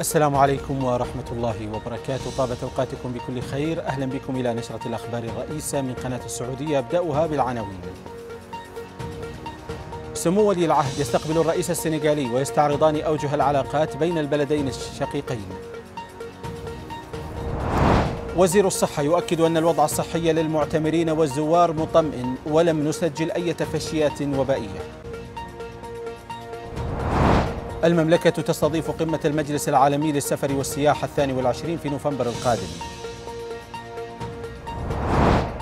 السلام عليكم ورحمة الله وبركاته طابت أوقاتكم بكل خير أهلا بكم إلى نشرة الأخبار الرئيسة من قناة السعودية أبدأها بالعناوين سمو ولي العهد يستقبل الرئيس السنغالي ويستعرضان أوجه العلاقات بين البلدين الشقيقين وزير الصحة يؤكد أن الوضع الصحي للمعتمرين والزوار مطمئن ولم نسجل أي تفشيات وبائية المملكة تستضيف قمة المجلس العالمي للسفر والسياحة الثاني والعشرين في نوفمبر القادم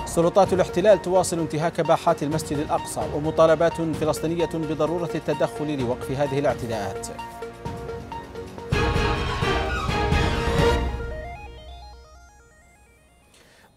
سلطات الاحتلال تواصل انتهاك باحات المسجد الأقصى ومطالبات فلسطينية بضرورة التدخل لوقف هذه الاعتداءات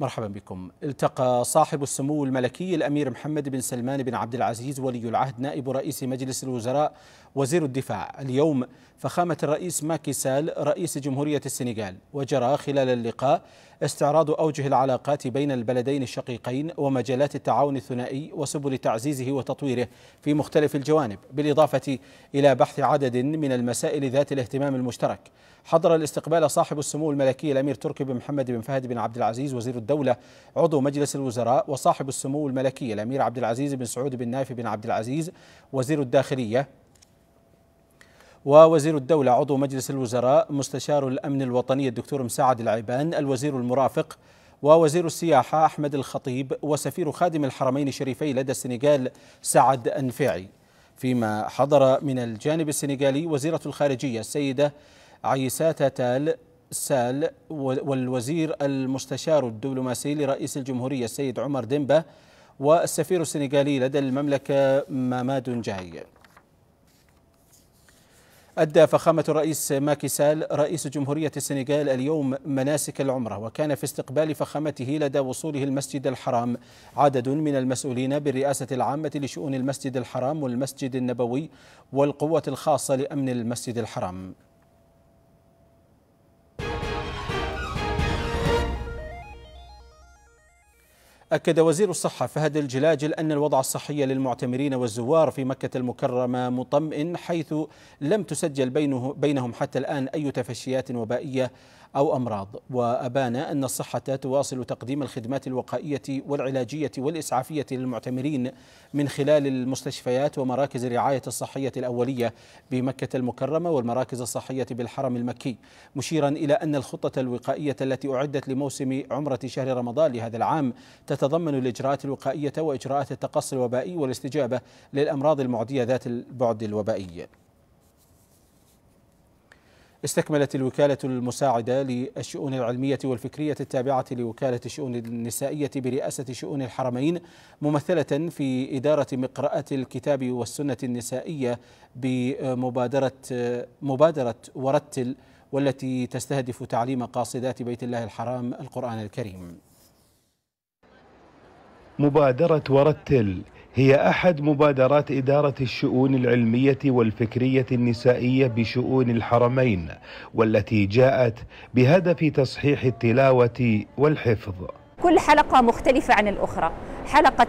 مرحبا بكم التقى صاحب السمو الملكي الأمير محمد بن سلمان بن عبد العزيز ولي العهد نائب رئيس مجلس الوزراء وزير الدفاع اليوم فخامة الرئيس ماكي سال رئيس جمهورية السنغال وجرى خلال اللقاء استعراض أوجه العلاقات بين البلدين الشقيقين ومجالات التعاون الثنائي وسبل تعزيزه وتطويره في مختلف الجوانب بالإضافة إلى بحث عدد من المسائل ذات الاهتمام المشترك حضر الاستقبال صاحب السمو الملكي الأمير تركي بن محمد بن فهد بن عبد العزيز وزير الدولة عضو مجلس الوزراء وصاحب السمو الملكي الأمير عبد العزيز بن سعود بن نايف بن عبد العزيز وزير الداخلية ووزير الدولة عضو مجلس الوزراء مستشار الأمن الوطني الدكتور مساعد العيبان الوزير المرافق ووزير السياحة أحمد الخطيب وسفير خادم الحرمين الشريفين لدى السنغال سعد أنفعي فيما حضر من الجانب السنغالي وزيرة الخارجية السيدة عيساتا تال سال والوزير المستشار الدبلوماسي لرئيس الجمهورية السيد عمر ديمبا والسفير السنغالي لدى المملكة ماماد جاي أدى فخامة الرئيس ماكي سال رئيس جمهورية السنغال اليوم مناسك العمرة وكان في استقبال فخامته لدى وصوله المسجد الحرام عدد من المسؤولين بالرئاسة العامة لشؤون المسجد الحرام والمسجد النبوي والقوة الخاصة لأمن المسجد الحرام أكد وزير الصحة فهد الجلاجل أن الوضع الصحي للمعتمرين والزوار في مكة المكرمة مطمئن حيث لم تسجل بينه بينهم حتى الآن أي تفشيات وبائية أو أمراض وأبان أن الصحة تواصل تقديم الخدمات الوقائية والعلاجية والإسعافية للمعتمرين من خلال المستشفيات ومراكز الرعاية الصحية الأولية بمكة المكرمة والمراكز الصحية بالحرم المكي مشيرا إلى أن الخطة الوقائية التي أعدت لموسم عمرة شهر رمضان لهذا العام تت تتضمن الإجراءات الوقائية وإجراءات التقصي الوبائي والاستجابة للأمراض المعدية ذات البعد الوبائي استكملت الوكالة المساعدة للشؤون العلمية والفكرية التابعة لوكالة الشؤون النسائية برئاسة شؤون الحرمين ممثلة في إدارة مقرأة الكتاب والسنة النسائية بمبادرة مبادرة ورتل والتي تستهدف تعليم قاصدات بيت الله الحرام القرآن الكريم مبادرة ورتل هي أحد مبادرات إدارة الشؤون العلمية والفكرية النسائية بشؤون الحرمين والتي جاءت بهدف تصحيح التلاوة والحفظ كل حلقة مختلفة عن الأخرى حلقة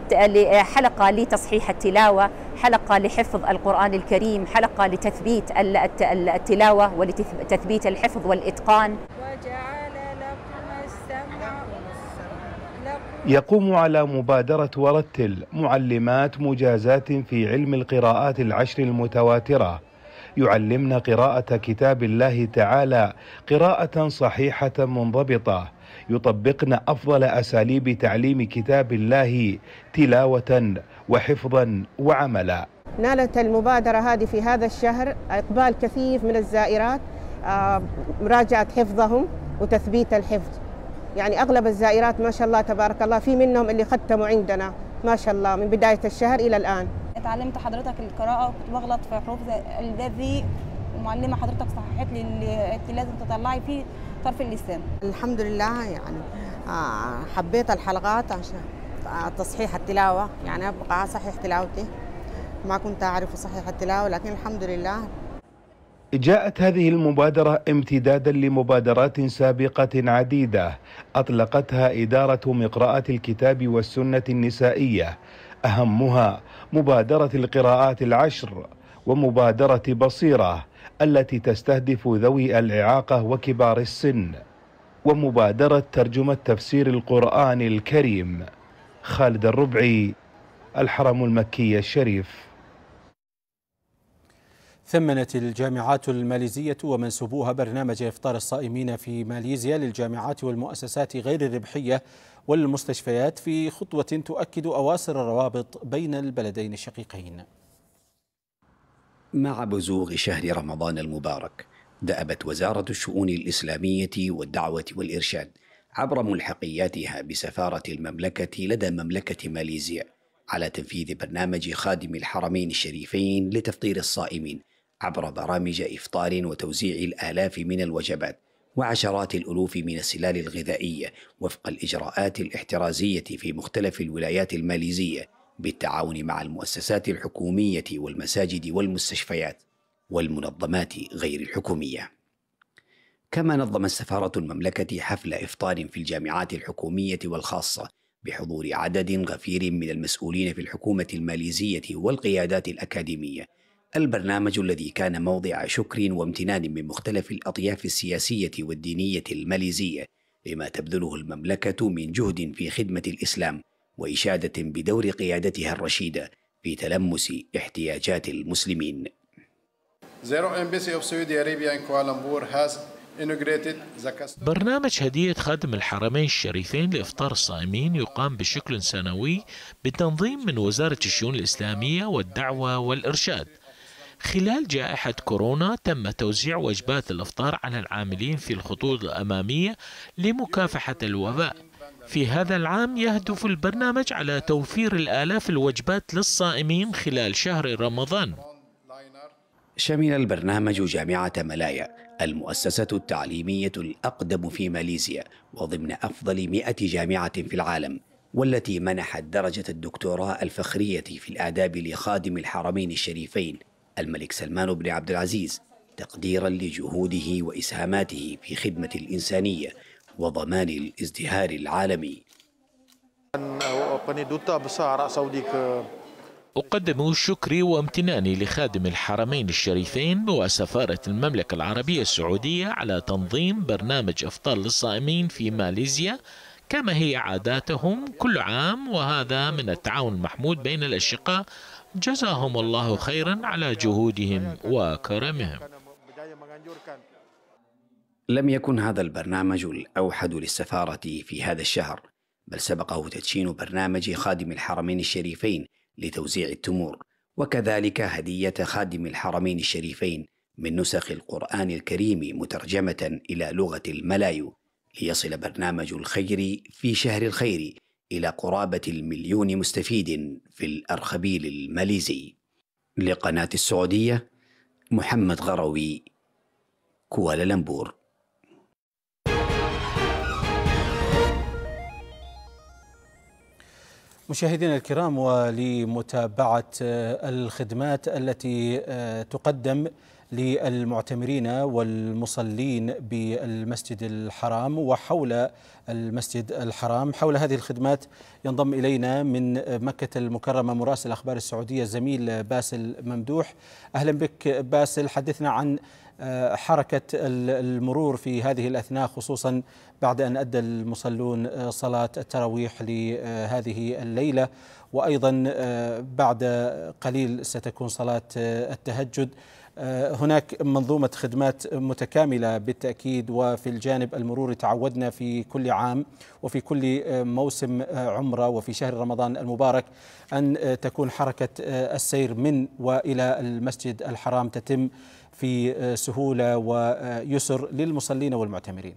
حلقة لتصحيح التلاوة، حلقة لحفظ القرآن الكريم، حلقة لتثبيت التلاوة ولتثبيت الحفظ والإتقان. وجعل يقوم على مبادرة ورتل معلمات مجازات في علم القراءات العشر المتواترة يعلمن قراءة كتاب الله تعالى قراءة صحيحة منضبطة يطبقن أفضل أساليب تعليم كتاب الله تلاوة وحفظا وعملا نالت المبادرة هذه في هذا الشهر إقبال كثيف من الزائرات آه، مراجعة حفظهم وتثبيت الحفظ يعني أغلب الزائرات ما شاء الله تبارك الله في منهم اللي ختموا عندنا ما شاء الله من بداية الشهر إلى الآن اتعلمت حضرتك القراءة وكنت بغلط في حروف الذي ذي المعلمة حضرتك صححت لي اللي لازم تطلعي فيه طرف اللسان الحمد لله يعني آه، حبيت الحلقات عشان آه، تصحيح التلاوة يعني أبقى أصحح تلاوتي ما كنت أعرف صحيح التلاوة لكن الحمد لله جاءت هذه المبادرة امتدادا لمبادرات سابقة عديدة أطلقتها إدارة مقراءة الكتاب والسنة النسائية أهمها مبادرة القراءات العشر ومبادرة بصيرة التي تستهدف ذوي الإعاقة وكبار السن ومبادرة ترجمة تفسير القرآن الكريم خالد الربعي الحرم المكي الشريف ثمنت الجامعات الماليزية ومنسوبوها برنامج إفطار الصائمين في ماليزيا للجامعات والمؤسسات غير الربحية والمستشفيات في خطوة تؤكد أواصر الروابط بين البلدين الشقيقين مع بزوغ شهر رمضان المبارك دأبت وزارة الشؤون الإسلامية والدعوة والإرشاد عبر ملحقياتها بسفارة المملكة لدى مملكة ماليزيا على تنفيذ برنامج خادم الحرمين الشريفين لتفطير الصائمين عبر برامج إفطار وتوزيع الآلاف من الوجبات وعشرات الألوف من السلال الغذائية وفق الإجراءات الاحترازية في مختلف الولايات الماليزية بالتعاون مع المؤسسات الحكومية والمساجد والمستشفيات والمنظمات غير الحكومية. كما نظمت سفارة المملكة حفل إفطار في الجامعات الحكومية والخاصة بحضور عدد غفير من المسؤولين في الحكومة الماليزية والقيادات الأكاديمية البرنامج الذي كان موضع شكر وامتنان من مختلف الأطياف السياسية والدينية الماليزية لما تبذله المملكة من جهد في خدمة الإسلام وإشادة بدور قيادتها الرشيدة في تلمس احتياجات المسلمين. Zero Embassy of Saudi Arabia in Kuala Lumpur has برنامج هدية خادم الحرمين الشريفين لإفطار الصائمين يقام بشكل سنوي بتنظيم من وزارة الشؤون الإسلامية والدعوة والإرشاد خلال جائحة كورونا تم توزيع وجبات الإفطار على العاملين في الخطوط الأمامية لمكافحة الوباء في هذا العام يهدف البرنامج على توفير الآلاف الوجبات للصائمين خلال شهر رمضان شمل البرنامج جامعة ملايا المؤسسة التعليمية الأقدم في ماليزيا وضمن أفضل مئة جامعة في العالم والتي منحت درجة الدكتوراه الفخرية في الآداب لخادم الحرمين الشريفين الملك سلمان بن عبد العزيز تقديرا لجهوده واسهاماته في خدمه الانسانيه وضمان الازدهار العالمي. أقدم شكري وامتناني لخادم الحرمين الشريفين وسفارة المملكة العربية السعودية على تنظيم برنامج إفطار للصائمين في ماليزيا كما هي عاداتهم كل عام وهذا من التعاون المحمود بين الأشقاء جزاهم الله خيرا على جهودهم وكرمهم لم يكن هذا البرنامج الأوحد للسفارة في هذا الشهر بل سبقه تدشين برنامج خادم الحرمين الشريفين لتوزيع التمور وكذلك هدية خادم الحرمين الشريفين من نسخ القرآن الكريم مترجمة إلى لغة الملايو ليصل برنامج الخير في شهر الخير إلى قرابة المليون مستفيد في الأرخبيل الماليزي لقناة السعودية محمد غروي كوالالمبور مشاهدينا الكرام ولمتابعة الخدمات التي آه، تقدم للمعتمرين والمصلين بالمسجد الحرام وحول المسجد الحرام حول هذه الخدمات ينضم إلينا من مكة المكرمة مراسل أخبار السعودية زميل باسل ممدوح أهلا بك باسل حدثنا عن حركة المرور في هذه الأثناء خصوصا بعد أن أدى المصلون صلاة التراويح لهذه الليلة وأيضا بعد قليل ستكون صلاة التهجد آه، هناك منظومة خدمات متكاملة بالتأكيد وفي الجانب المروري تعودنا في كل عام وفي كل آه، موسم آه، عمرة وفي شهر رمضان المبارك أن تكون حركة السير من وإلى المسجد الحرام تتم في سهولة ويسر للمصلين والمعتمرين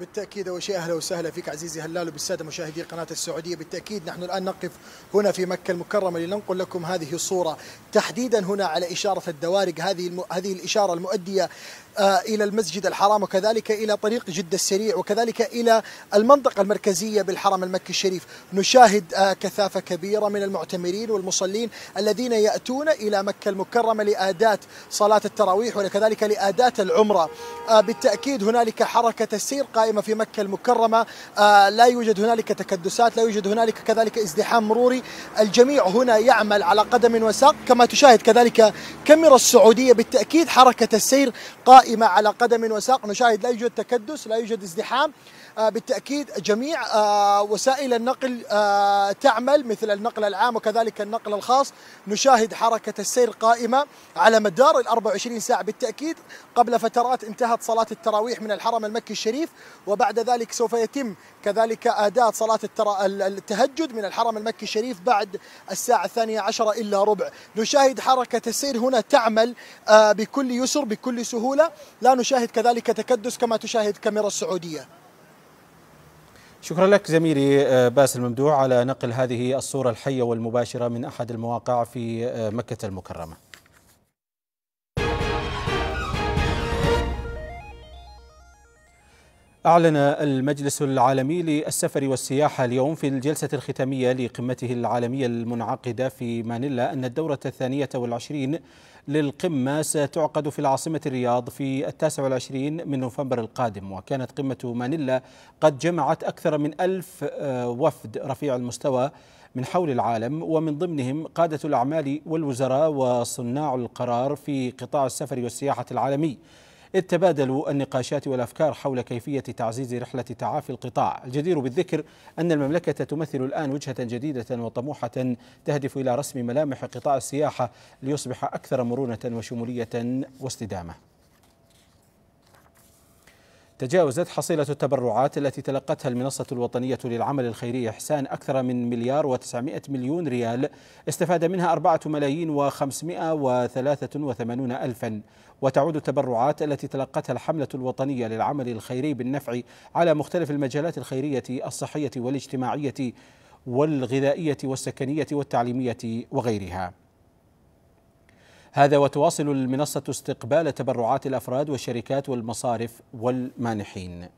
بالتأكيد أول شيء أهلا وسهلا فيك عزيزي هلال وبالسادة مشاهدي قناة السعودية بالتأكيد نحن الآن نقف هنا في مكة المكرمة لننقل لكم هذه الصورة تحديدا هنا على إشارة الدوارق هذه الم... هذه الإشارة المؤدية آه، إلى المسجد الحرام وكذلك إلى طريق جدة السريع وكذلك إلى المنطقة المركزية بالحرم المكي الشريف نشاهد آه، كثافة كبيرة من المعتمرين والمصلين الذين يأتون إلى مكة المكرمة لأداة صلاة التراويح وكذلك لأداة العمرة آه، بالتأكيد هنالك حركة السير قائمة في مكة المكرمة لا يوجد هنالك تكدسات لا يوجد هنالك كذلك ازدحام مروري الجميع هنا يعمل على قدم وساق كما تشاهد كذلك كاميرا السعودية بالتأكيد حركة السير قائمة قائمة على قدم وساق نشاهد لا يوجد تكدس لا يوجد ازدحام آه، بالتاكيد جميع آه، وسائل النقل آه، تعمل مثل النقل العام وكذلك النقل الخاص نشاهد حركه السير قائمه على مدار ال 24 ساعه بالتاكيد قبل فترات انتهت صلاه التراويح من الحرم المكي الشريف وبعد ذلك سوف يتم كذلك اداء صلاه التهجد من الحرم المكي الشريف بعد الساعه الثانيه عشرة الا ربع نشاهد حركه السير هنا تعمل بكل يسر بكل سهوله لا نشاهد كذلك تكدس كما تشاهد كاميرا السعوديه شكرا لك زميلي آه، باس الممدوع على نقل هذه الصورة الحية والمباشرة من أحد المواقع في آه، مكة المكرمة أعلن المجلس العالمي للسفر والسياحة اليوم في الجلسة الختامية لقمته العالمية المنعقدة في مانيلا أن الدورة الثانية والعشرين للقمة ستعقد في العاصمة الرياض في التاسع والعشرين من نوفمبر القادم وكانت قمة مانيلا قد جمعت أكثر من ألف آه، وفد رفيع المستوى من حول العالم ومن ضمنهم قادة الأعمال والوزراء وصناع القرار في قطاع السفر والسياحة العالمي إذ تبادلوا النقاشات والأفكار حول كيفية تعزيز رحلة تعافي القطاع الجدير بالذكر أن المملكة تمثل الآن وجهة جديدة وطموحة تهدف إلى رسم ملامح قطاع السياحة ليصبح أكثر مرونة وشمولية واستدامة تجاوزت حصيلة التبرعات التي تلقتها المنصة الوطنية للعمل الخيري إحسان أكثر من مليار و900 مليون ريال استفاد منها 4 ملايين و583 ألفا وتعود التبرعات التي تلقتها الحملة الوطنية للعمل الخيري بالنفع على مختلف المجالات الخيرية الصحية والاجتماعية والغذائية والسكنية والتعليمية وغيرها هذا وتواصل المنصة استقبال تبرعات الأفراد والشركات والمصارف والمانحين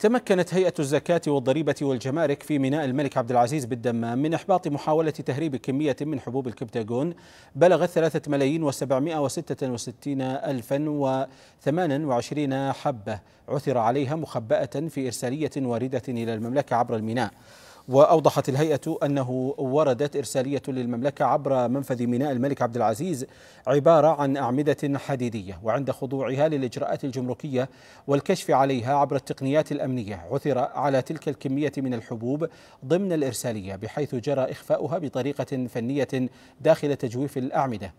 تمكنت هيئة الزكاة والضريبة والجمارك في ميناء الملك عبد العزيز بالدمام من إحباط محاولة تهريب كمية من حبوب الكبتاجون بلغت 3 ملايين و766 ألفا و28 حبة عثر عليها مخبأة في إرسالية واردة إلى المملكة عبر الميناء وأوضحت الهيئة أنه وردت إرسالية للمملكة عبر منفذ ميناء الملك عبد العزيز عبارة عن أعمدة حديدية وعند خضوعها للإجراءات الجمركية والكشف عليها عبر التقنيات الأمنية عثر على تلك الكمية من الحبوب ضمن الإرسالية بحيث جرى إخفاؤها بطريقة فنية داخل تجويف الأعمدة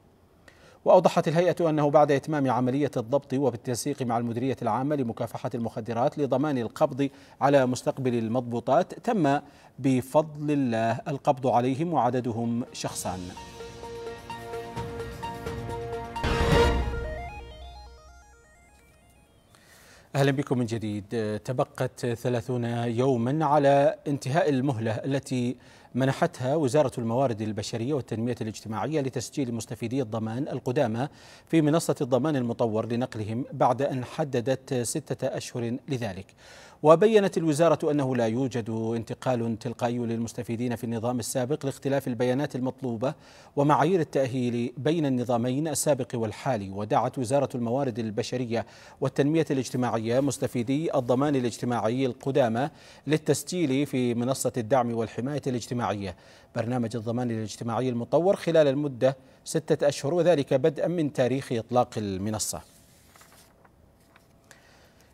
وأوضحت الهيئة أنه بعد إتمام عملية الضبط وبالتنسيق مع المديرية العامة لمكافحة المخدرات لضمان القبض على مستقبل المضبوطات تم بفضل الله القبض عليهم وعددهم شخصان أهلا بكم من جديد تبقت ثلاثون يوما على انتهاء المهلة التي منحتها وزارة الموارد البشرية والتنمية الاجتماعية لتسجيل مستفيدي الضمان القدامى في منصة الضمان المطور لنقلهم بعد أن حددت ستة أشهر لذلك وبينت الوزارة أنه لا يوجد انتقال تلقائي للمستفيدين في النظام السابق لاختلاف البيانات المطلوبة ومعايير التأهيل بين النظامين السابق والحالي ودعت وزارة الموارد البشرية والتنمية الاجتماعية مستفيدي الضمان الاجتماعي القدامى للتسجيل في منصة الدعم والحماية الاجتماعية برنامج الضمان الاجتماعي المطور خلال المدة ستة أشهر وذلك بدءا من تاريخ إطلاق المنصة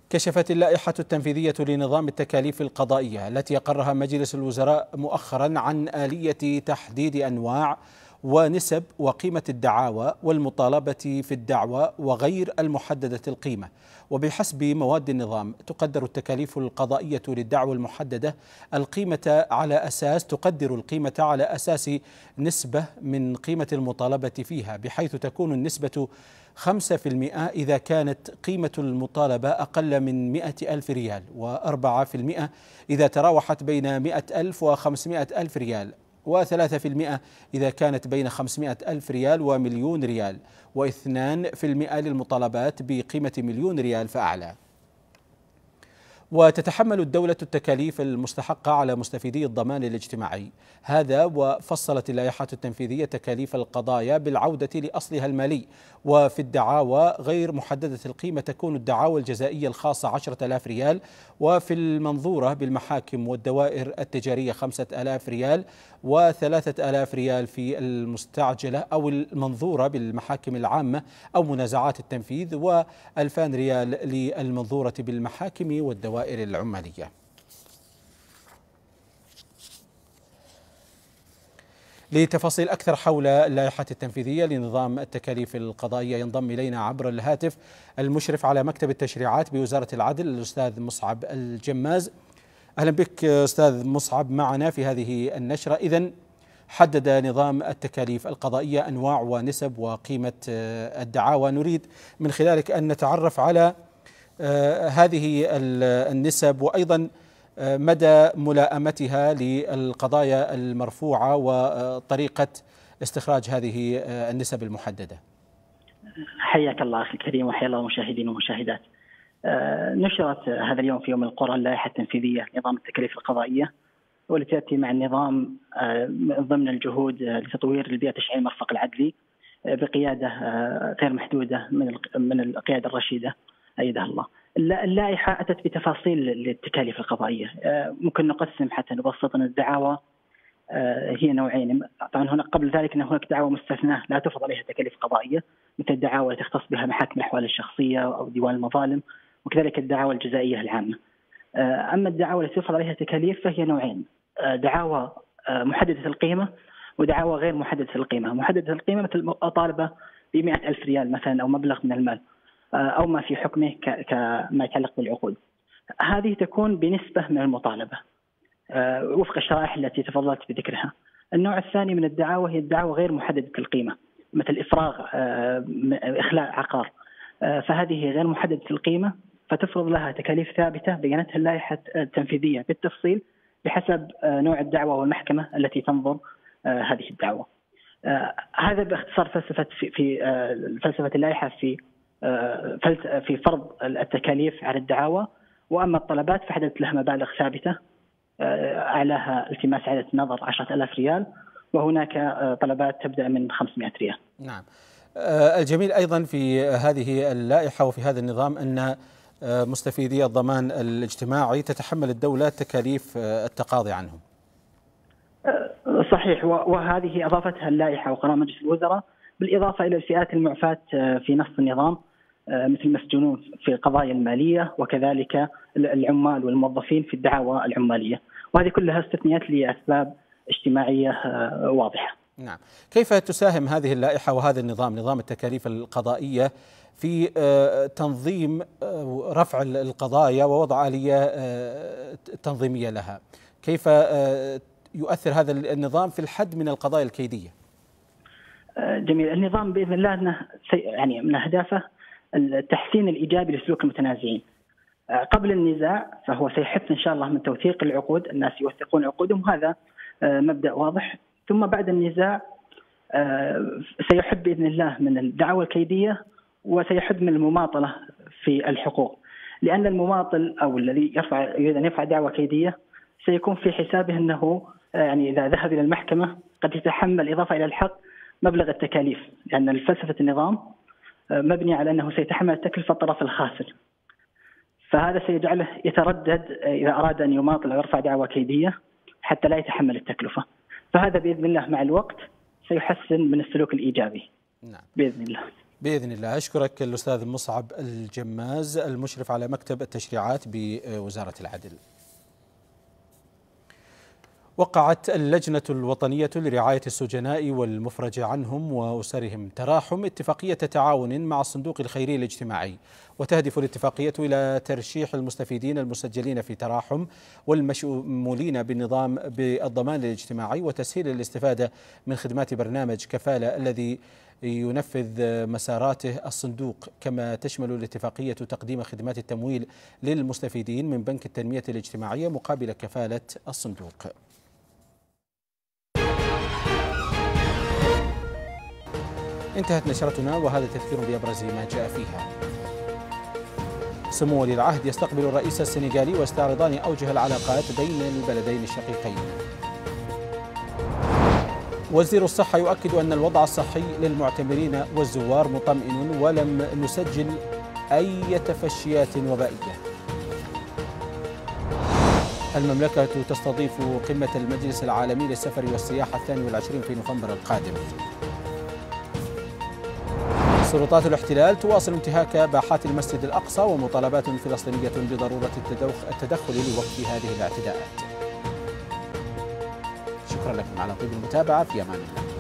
كشفت اللائحة التنفيذية لنظام التكاليف القضائية التي أقرها مجلس الوزراء مؤخرا عن آلية تحديد أنواع ونسب وقيمة الدعاوى والمطالبة في الدعوى وغير المحددة القيمة وبحسب مواد النظام تقدر التكاليف القضائية للدعوى المحددة القيمة على أساس تقدر القيمة على أساس نسبة من قيمة المطالبة فيها بحيث تكون النسبة 5% إذا كانت قيمة المطالبة أقل من 100 ألف ريال و4% إذا تراوحت بين 100 ألف و500 ألف ريال و3% إذا كانت بين 500 ألف ريال ومليون ريال و2% للمطالبات بقيمة مليون ريال فأعلى وتتحمل الدولة التكاليف المستحقة على مستفيدي الضمان الاجتماعي هذا وفصلت اللائحة التنفيذية تكاليف القضايا بالعودة لأصلها المالي وفي الدعاوى غير محددة القيمة تكون الدعاوى الجزائية الخاصة 10 آلاف ريال وفي المنظورة بالمحاكم والدوائر التجارية 5000 ريال و3000 ريال في المستعجلة أو المنظورة بالمحاكم العامة أو منازعات التنفيذ و2000 ريال للمنظورة بالمحاكم والدوائر العمالية لتفاصيل أكثر حول اللائحة التنفيذية لنظام التكاليف القضائية ينضم إلينا عبر الهاتف المشرف على مكتب التشريعات بوزارة العدل الأستاذ مصعب الجماز أهلا بك أستاذ مصعب معنا في هذه النشرة إذا حدد نظام التكاليف القضائية أنواع ونسب وقيمة الدعاوى نريد من خلالك أن نتعرف على آه، هذه النسب وأيضا مدى ملائمتها للقضايا المرفوعة وطريقة استخراج هذه النسب المحددة حياك الله أخي الكريم وحيا الله المشاهدين والمشاهدات آه، نشرت هذا اليوم في يوم القرى اللائحة التنفيذية نظام التكاليف القضائية والتي تأتي مع النظام آه، ضمن الجهود لتطوير البيئة التشريعية المرفق العدلي آه، بقيادة غير محدودة من من القيادة الرشيدة أيدها الله. اللائحه اتت بتفاصيل للتكاليف القضائيه آه، ممكن نقسم حتى نبسط ان الدعاوى آه، هي نوعين طبعا هناك قبل ذلك ان هناك دعاوى مستثناه لا تفرض عليها تكاليف قضائيه مثل الدعاوى التي تختص بها محاكم الاحوال الشخصيه او ديوان المظالم وكذلك الدعاوى الجزائيه العامه. آه، اما الدعاوى التي تفرض عليها تكاليف فهي نوعين دعاوى محدده القيمه ودعاوى غير محدده القيمه، محدده القيمه مثل اطالبه ب ألف ريال مثلا او مبلغ من المال او ما في حكمه كما يتعلق بالعقود. هذه تكون بنسبه من المطالبه آه، وفق الشرائح التي تفضلت بذكرها. النوع الثاني من الدعاوى هي الدعاوى غير محدده القيمه مثل افراغ آه، اخلاء عقار آه، فهذه غير محدده القيمه فتفرض لها تكاليف ثابته بينتها اللائحه التنفيذيه بالتفصيل بحسب نوع الدعوه والمحكمه التي تنظر هذه الدعوه. هذا باختصار فلسفه في فلسفه اللائحه في آه، آه، في فرض التكاليف على الدعاوى واما الطلبات فحددت لها مبالغ ثابته اعلاها آه، التماس اعاده نظر 10000 ريال وهناك طلبات تبدا من 500 ريال. نعم. الجميل ايضا في هذه اللائحه وفي هذا النظام ان مستفيدي الضمان الاجتماعي تتحمل الدوله تكاليف التقاضي عنهم. صحيح وهذه اضافتها اللائحه وقرار مجلس الوزراء بالاضافه الى الفئات المعفاه آه، في نص النظام آه، مثل المسجونون في القضايا الماليه وكذلك العمال والموظفين في الدعاوى العماليه، وهذه كلها استثنيات لاسباب اجتماعيه آه، واضحه. نعم، كيف تساهم هذه اللائحه وهذا النظام نظام التكاليف القضائيه في تنظيم رفع القضايا ووضع اليه تنظيميه لها؟ كيف يؤثر هذا النظام في الحد من القضايا الكيديه؟ آه، جميل النظام باذن الله انه يعني من اهدافه التحسين الايجابي لسلوك المتنازعين. آه، قبل النزاع فهو سيحث ان شاء الله من توثيق العقود، الناس يوثقون عقودهم هذا آه، مبدا واضح، ثم بعد النزاع سيحد باذن الله من الدعاوى الكيديه وسيحد من المماطله في الحقوق. لان المماطل او الذي يرفع يريد ان يرفع دعوه كيديه سيكون في حسابه انه يعني اذا ذهب الى المحكمه قد يتحمل اضافه الى الحق مبلغ التكاليف لأن يعني فلسفة النظام آه، مبني على أنه سيتحمل تكلفة الطرف الخاسر فهذا سيجعله يتردد آه، إذا أراد أن يماطل أو يرفع دعوى كيدية حتى لا يتحمل التكلفة فهذا بإذن الله مع الوقت سيحسن من السلوك الإيجابي نعم. بإذن الله بإذن الله أشكرك الأستاذ مصعب الجماز المشرف على مكتب التشريعات بوزارة العدل وقعت اللجنة الوطنية لرعاية السجناء والمفرج عنهم وأسرهم تراحم اتفاقية تعاون مع الصندوق الخيري الاجتماعي وتهدف الاتفاقية إلى ترشيح المستفيدين المسجلين في تراحم والمشمولين بالنظام بالضمان الاجتماعي وتسهيل الاستفادة من خدمات برنامج كفالة الذي ينفذ مساراته الصندوق كما تشمل الاتفاقية تقديم خدمات التمويل للمستفيدين من بنك التنمية الاجتماعية مقابل كفالة الصندوق انتهت نشرتنا وهذا تذكير بأبرز ما جاء فيها سمو ولي العهد يستقبل الرئيس السنغالي ويستعرضان أوجه العلاقات بين البلدين الشقيقين وزير الصحة يؤكد أن الوضع الصحي للمعتمرين والزوار مطمئن ولم نسجل أي تفشيات وبائية المملكة تستضيف قمة المجلس العالمي للسفر والسياحة الثاني والعشرين في نوفمبر القادم سلطات الاحتلال تواصل انتهاك باحات المسجد الأقصى ومطالبات فلسطينية بضرورة التدخل لوقف هذه الاعتداءات شكرا لكم على طيب المتابعة في أمان الله